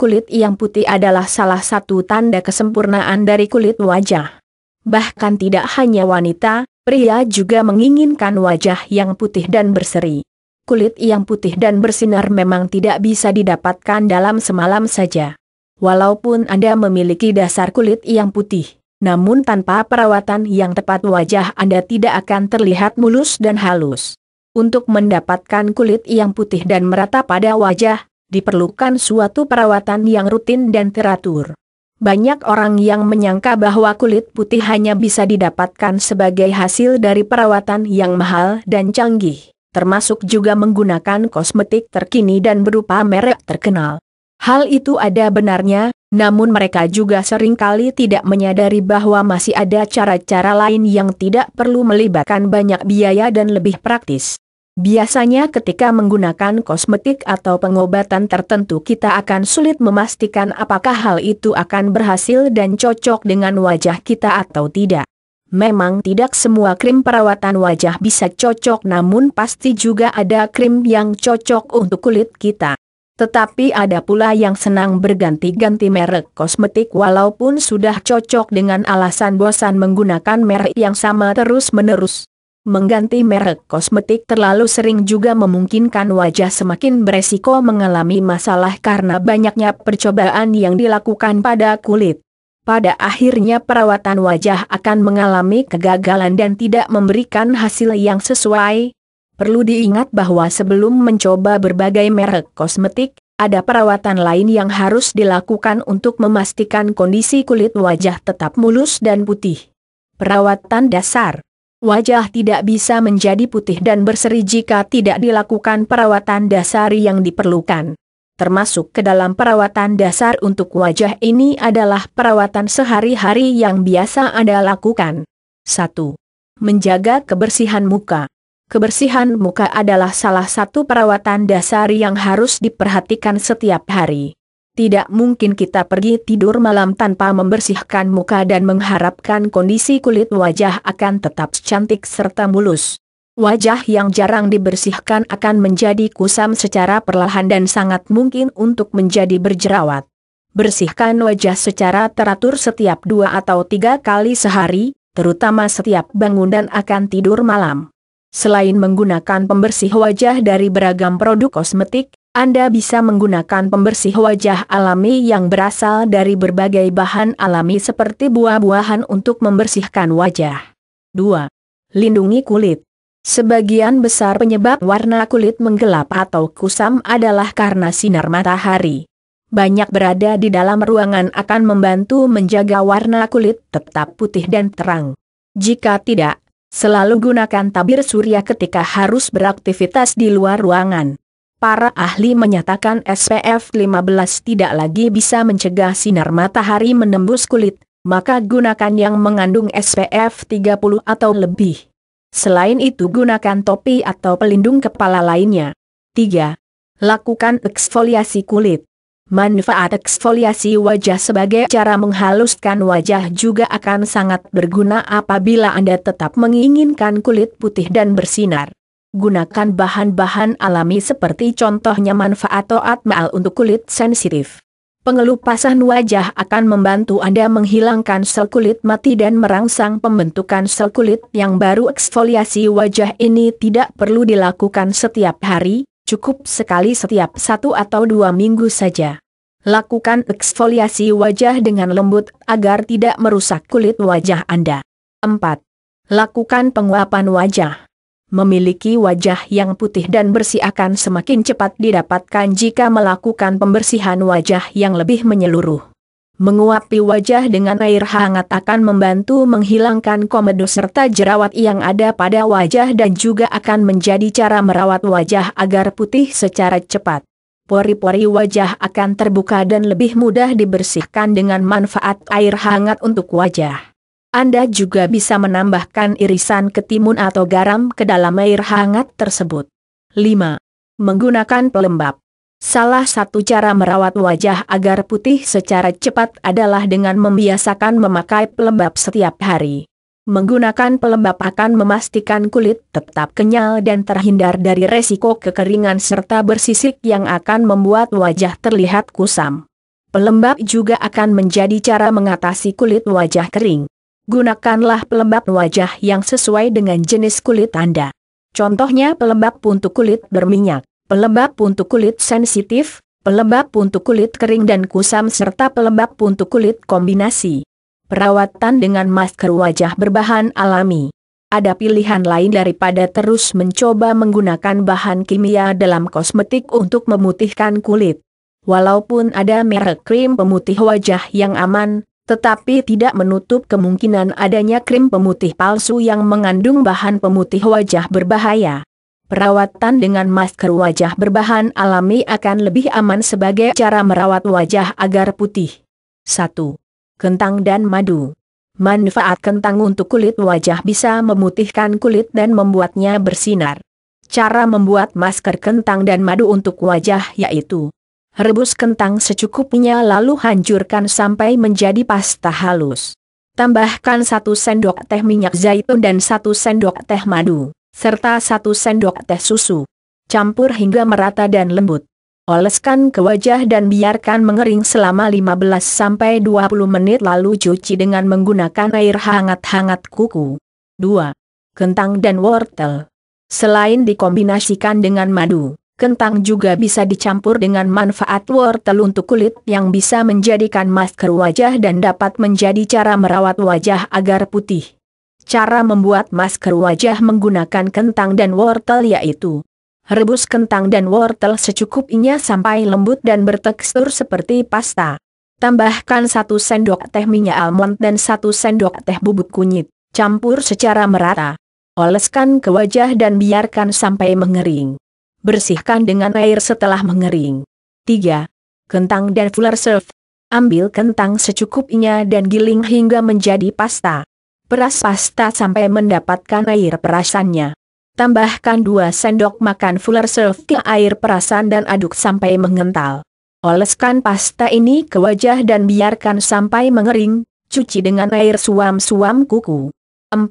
kulit yang putih adalah salah satu tanda kesempurnaan dari kulit wajah. Bahkan tidak hanya wanita, pria juga menginginkan wajah yang putih dan berseri. Kulit yang putih dan bersinar memang tidak bisa didapatkan dalam semalam saja. Walaupun Anda memiliki dasar kulit yang putih, namun tanpa perawatan yang tepat wajah Anda tidak akan terlihat mulus dan halus. Untuk mendapatkan kulit yang putih dan merata pada wajah, diperlukan suatu perawatan yang rutin dan teratur. Banyak orang yang menyangka bahwa kulit putih hanya bisa didapatkan sebagai hasil dari perawatan yang mahal dan canggih, termasuk juga menggunakan kosmetik terkini dan berupa merek terkenal. Hal itu ada benarnya, namun mereka juga seringkali tidak menyadari bahwa masih ada cara-cara lain yang tidak perlu melibatkan banyak biaya dan lebih praktis. Biasanya ketika menggunakan kosmetik atau pengobatan tertentu kita akan sulit memastikan apakah hal itu akan berhasil dan cocok dengan wajah kita atau tidak. Memang tidak semua krim perawatan wajah bisa cocok namun pasti juga ada krim yang cocok untuk kulit kita. Tetapi ada pula yang senang berganti-ganti merek kosmetik walaupun sudah cocok dengan alasan bosan menggunakan merek yang sama terus-menerus. Mengganti merek kosmetik terlalu sering juga memungkinkan wajah semakin beresiko mengalami masalah karena banyaknya percobaan yang dilakukan pada kulit. Pada akhirnya perawatan wajah akan mengalami kegagalan dan tidak memberikan hasil yang sesuai. Perlu diingat bahwa sebelum mencoba berbagai merek kosmetik, ada perawatan lain yang harus dilakukan untuk memastikan kondisi kulit wajah tetap mulus dan putih. Perawatan dasar Wajah tidak bisa menjadi putih dan berseri jika tidak dilakukan perawatan dasar yang diperlukan. Termasuk ke dalam perawatan dasar untuk wajah ini adalah perawatan sehari-hari yang biasa Anda lakukan. 1. Menjaga kebersihan muka. Kebersihan muka adalah salah satu perawatan dasar yang harus diperhatikan setiap hari. Tidak mungkin kita pergi tidur malam tanpa membersihkan muka dan mengharapkan kondisi kulit wajah akan tetap cantik serta mulus. Wajah yang jarang dibersihkan akan menjadi kusam secara perlahan dan sangat mungkin untuk menjadi berjerawat. Bersihkan wajah secara teratur setiap dua atau tiga kali sehari, terutama setiap bangun dan akan tidur malam. Selain menggunakan pembersih wajah dari beragam produk kosmetik, anda bisa menggunakan pembersih wajah alami yang berasal dari berbagai bahan alami seperti buah-buahan untuk membersihkan wajah. 2. Lindungi kulit. Sebagian besar penyebab warna kulit menggelap atau kusam adalah karena sinar matahari. Banyak berada di dalam ruangan akan membantu menjaga warna kulit tetap putih dan terang. Jika tidak, selalu gunakan tabir surya ketika harus beraktivitas di luar ruangan. Para ahli menyatakan SPF 15 tidak lagi bisa mencegah sinar matahari menembus kulit, maka gunakan yang mengandung SPF 30 atau lebih. Selain itu gunakan topi atau pelindung kepala lainnya. 3. Lakukan eksfoliasi kulit. Manfaat eksfoliasi wajah sebagai cara menghaluskan wajah juga akan sangat berguna apabila Anda tetap menginginkan kulit putih dan bersinar. Gunakan bahan-bahan alami seperti contohnya manfaat toat maal untuk kulit sensitif. Pengelupasan wajah akan membantu Anda menghilangkan sel kulit mati dan merangsang pembentukan sel kulit yang baru eksfoliasi wajah ini tidak perlu dilakukan setiap hari, cukup sekali setiap satu atau dua minggu saja. Lakukan eksfoliasi wajah dengan lembut agar tidak merusak kulit wajah Anda. 4. Lakukan penguapan wajah memiliki wajah yang putih dan bersih akan semakin cepat didapatkan jika melakukan pembersihan wajah yang lebih menyeluruh. Menguapi wajah dengan air hangat akan membantu menghilangkan komedo serta jerawat yang ada pada wajah dan juga akan menjadi cara merawat wajah agar putih secara cepat. Pori-pori wajah akan terbuka dan lebih mudah dibersihkan dengan manfaat air hangat untuk wajah. Anda juga bisa menambahkan irisan ketimun atau garam ke dalam air hangat tersebut. 5. Menggunakan pelembab. Salah satu cara merawat wajah agar putih secara cepat adalah dengan membiasakan memakai pelembab setiap hari. Menggunakan pelembab akan memastikan kulit tetap kenyal dan terhindar dari resiko kekeringan serta bersisik yang akan membuat wajah terlihat kusam. Pelembab juga akan menjadi cara mengatasi kulit wajah kering gunakanlah pelembab wajah yang sesuai dengan jenis kulit Anda. Contohnya pelembab untuk kulit berminyak, pelembab untuk kulit sensitif, pelembab untuk kulit kering dan kusam serta pelembab untuk kulit kombinasi. Perawatan dengan masker wajah berbahan alami. Ada pilihan lain daripada terus mencoba menggunakan bahan kimia dalam kosmetik untuk memutihkan kulit. Walaupun ada merek krim pemutih wajah yang aman, tetapi tidak menutup kemungkinan adanya krim pemutih palsu yang mengandung bahan pemutih wajah berbahaya. Perawatan dengan masker wajah berbahan alami akan lebih aman sebagai cara merawat wajah agar putih. 1. Kentang dan madu. Manfaat kentang untuk kulit wajah bisa memutihkan kulit dan membuatnya bersinar. Cara membuat masker kentang dan madu untuk wajah yaitu rebus kentang secukupnya lalu hancurkan sampai menjadi pasta halus. Tambahkan satu sendok teh minyak zaitun dan satu sendok teh madu, serta satu sendok teh susu. Campur hingga merata dan lembut. Oleskan ke wajah dan biarkan mengering selama 15-20 menit lalu cuci dengan menggunakan air hangat-hangat kuku. 2. Kentang dan wortel. Selain dikombinasikan dengan madu, Kentang juga bisa dicampur dengan manfaat wortel untuk kulit yang bisa menjadikan masker wajah dan dapat menjadi cara merawat wajah agar putih. Cara membuat masker wajah menggunakan kentang dan wortel yaitu Rebus kentang dan wortel secukupnya sampai lembut dan bertekstur seperti pasta. Tambahkan 1 sendok teh minyak almond dan 1 sendok teh bubuk kunyit. Campur secara merata. Oleskan ke wajah dan biarkan sampai mengering bersihkan dengan air setelah mengering. 3. Kentang dan fuller serve. Ambil kentang secukupnya dan giling hingga menjadi pasta. Peras pasta sampai mendapatkan air perasannya. Tambahkan 2 sendok makan fuller serve ke air perasan dan aduk sampai mengental. Oleskan pasta ini ke wajah dan biarkan sampai mengering, cuci dengan air suam-suam kuku. 4.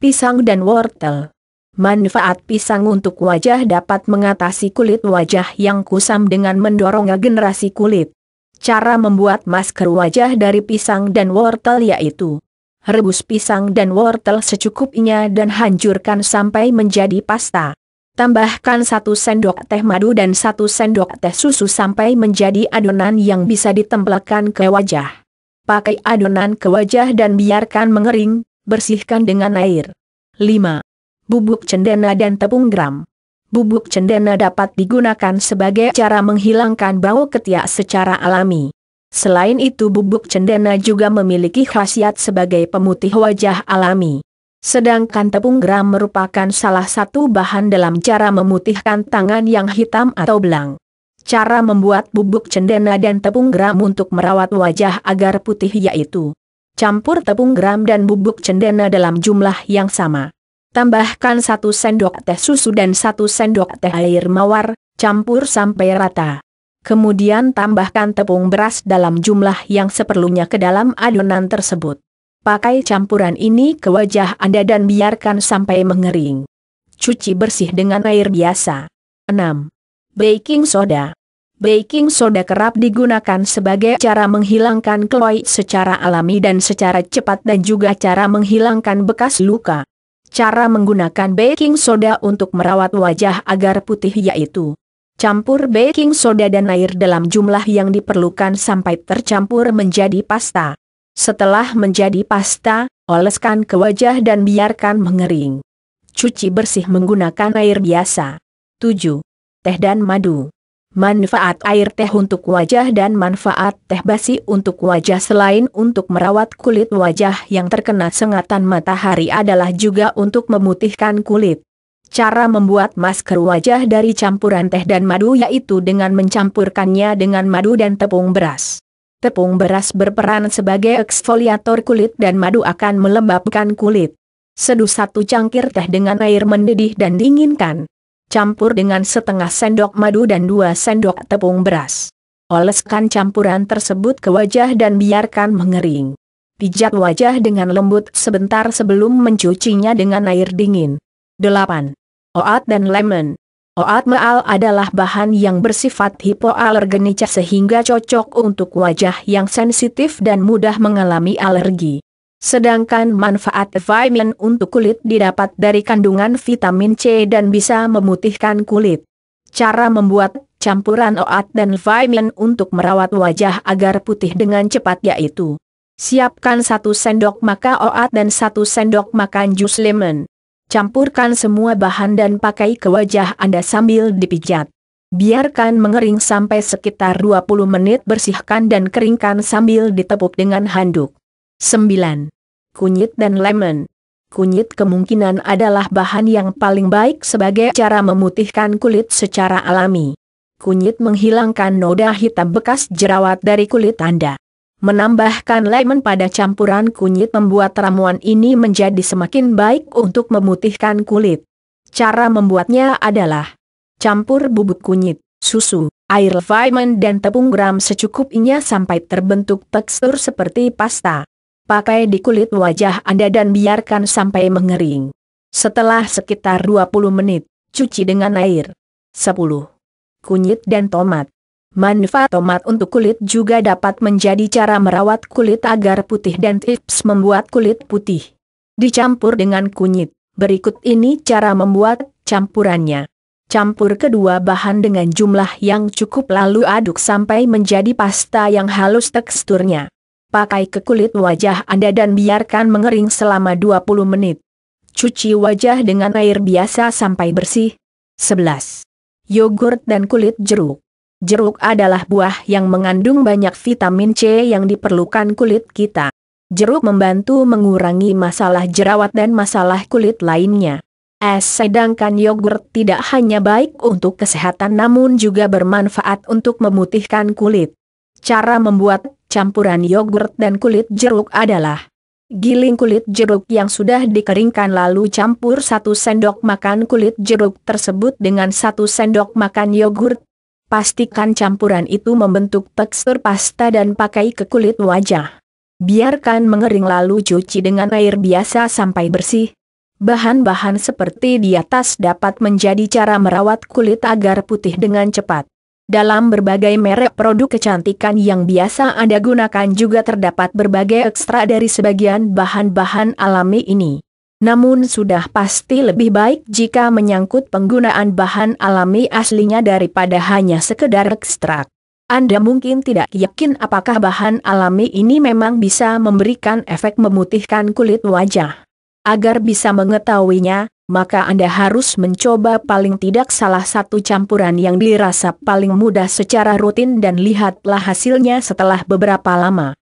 Pisang dan wortel. Manfaat pisang untuk wajah dapat mengatasi kulit wajah yang kusam dengan mendorong regenerasi kulit. Cara membuat masker wajah dari pisang dan wortel yaitu Rebus pisang dan wortel secukupnya dan hancurkan sampai menjadi pasta. Tambahkan satu sendok teh madu dan satu sendok teh susu sampai menjadi adonan yang bisa ditempelkan ke wajah. Pakai adonan ke wajah dan biarkan mengering, bersihkan dengan air. 5 bubuk cendana dan tepung gram. Bubuk cendana dapat digunakan sebagai cara menghilangkan bau ketiak secara alami. Selain itu bubuk cendana juga memiliki khasiat sebagai pemutih wajah alami. Sedangkan tepung gram merupakan salah satu bahan dalam cara memutihkan tangan yang hitam atau belang. Cara membuat bubuk cendana dan tepung gram untuk merawat wajah agar putih yaitu Campur tepung gram dan bubuk cendana dalam jumlah yang sama. Tambahkan satu sendok teh susu dan satu sendok teh air mawar, campur sampai rata. Kemudian tambahkan tepung beras dalam jumlah yang seperlunya ke dalam adonan tersebut. Pakai campuran ini ke wajah Anda dan biarkan sampai mengering. Cuci bersih dengan air biasa. 6. Baking soda. Baking soda kerap digunakan sebagai cara menghilangkan keloid secara alami dan secara cepat dan juga cara menghilangkan bekas luka. Cara menggunakan baking soda untuk merawat wajah agar putih yaitu Campur baking soda dan air dalam jumlah yang diperlukan sampai tercampur menjadi pasta. Setelah menjadi pasta, oleskan ke wajah dan biarkan mengering. Cuci bersih menggunakan air biasa. 7. Teh dan madu. Manfaat air teh untuk wajah dan manfaat teh basi untuk wajah selain untuk merawat kulit wajah yang terkena sengatan matahari adalah juga untuk memutihkan kulit. Cara membuat masker wajah dari campuran teh dan madu yaitu dengan mencampurkannya dengan madu dan tepung beras. Tepung beras berperan sebagai eksfoliator kulit dan madu akan melembabkan kulit. Seduh satu cangkir teh dengan air mendidih dan dinginkan campur dengan setengah sendok madu dan dua sendok tepung beras. Oleskan campuran tersebut ke wajah dan biarkan mengering. Pijat wajah dengan lembut sebentar sebelum mencucinya dengan air dingin. 8. Oat dan lemon. Oat meal adalah bahan yang bersifat hipoalergenica sehingga cocok untuk wajah yang sensitif dan mudah mengalami alergi. Sedangkan manfaat vitamin untuk kulit didapat dari kandungan vitamin C dan bisa memutihkan kulit. Cara membuat campuran oat dan vitamin untuk merawat wajah agar putih dengan cepat yaitu Siapkan 1 sendok makan oat dan 1 sendok makan jus lemon. Campurkan semua bahan dan pakai ke wajah Anda sambil dipijat. Biarkan mengering sampai sekitar 20 menit bersihkan dan keringkan sambil ditepuk dengan handuk. 9 kunyit dan lemon. Kunyit kemungkinan adalah bahan yang paling baik sebagai cara memutihkan kulit secara alami. Kunyit menghilangkan noda hitam bekas jerawat dari kulit Anda. Menambahkan lemon pada campuran kunyit membuat ramuan ini menjadi semakin baik untuk memutihkan kulit. Cara membuatnya adalah campur bubuk kunyit, susu, air lemon dan tepung gram secukupnya sampai terbentuk tekstur seperti pasta pakai di kulit wajah Anda dan biarkan sampai mengering. Setelah sekitar 20 menit, cuci dengan air. 10. Kunyit dan tomat. Manfaat tomat untuk kulit juga dapat menjadi cara merawat kulit agar putih dan tips membuat kulit putih. Dicampur dengan kunyit. Berikut ini cara membuat campurannya. Campur kedua bahan dengan jumlah yang cukup lalu aduk sampai menjadi pasta yang halus teksturnya pakai ke kulit wajah Anda dan biarkan mengering selama 20 menit. Cuci wajah dengan air biasa sampai bersih. 11. Yogurt dan kulit jeruk. Jeruk adalah buah yang mengandung banyak vitamin C yang diperlukan kulit kita. Jeruk membantu mengurangi masalah jerawat dan masalah kulit lainnya. Es sedangkan yogurt tidak hanya baik untuk kesehatan namun juga bermanfaat untuk memutihkan kulit. Cara membuat campuran yogurt dan kulit jeruk adalah Giling kulit jeruk yang sudah dikeringkan lalu campur 1 sendok makan kulit jeruk tersebut dengan 1 sendok makan yogurt. Pastikan campuran itu membentuk tekstur pasta dan pakai ke kulit wajah. Biarkan mengering lalu cuci dengan air biasa sampai bersih. Bahan-bahan seperti di atas dapat menjadi cara merawat kulit agar putih dengan cepat. Dalam berbagai merek produk kecantikan yang biasa Anda gunakan juga terdapat berbagai ekstra dari sebagian bahan-bahan alami ini. Namun sudah pasti lebih baik jika menyangkut penggunaan bahan alami aslinya daripada hanya sekedar ekstrak. Anda mungkin tidak yakin apakah bahan alami ini memang bisa memberikan efek memutihkan kulit wajah. Agar bisa mengetahuinya, maka Anda harus mencoba paling tidak salah satu campuran yang dirasa paling mudah secara rutin dan lihatlah hasilnya setelah beberapa lama.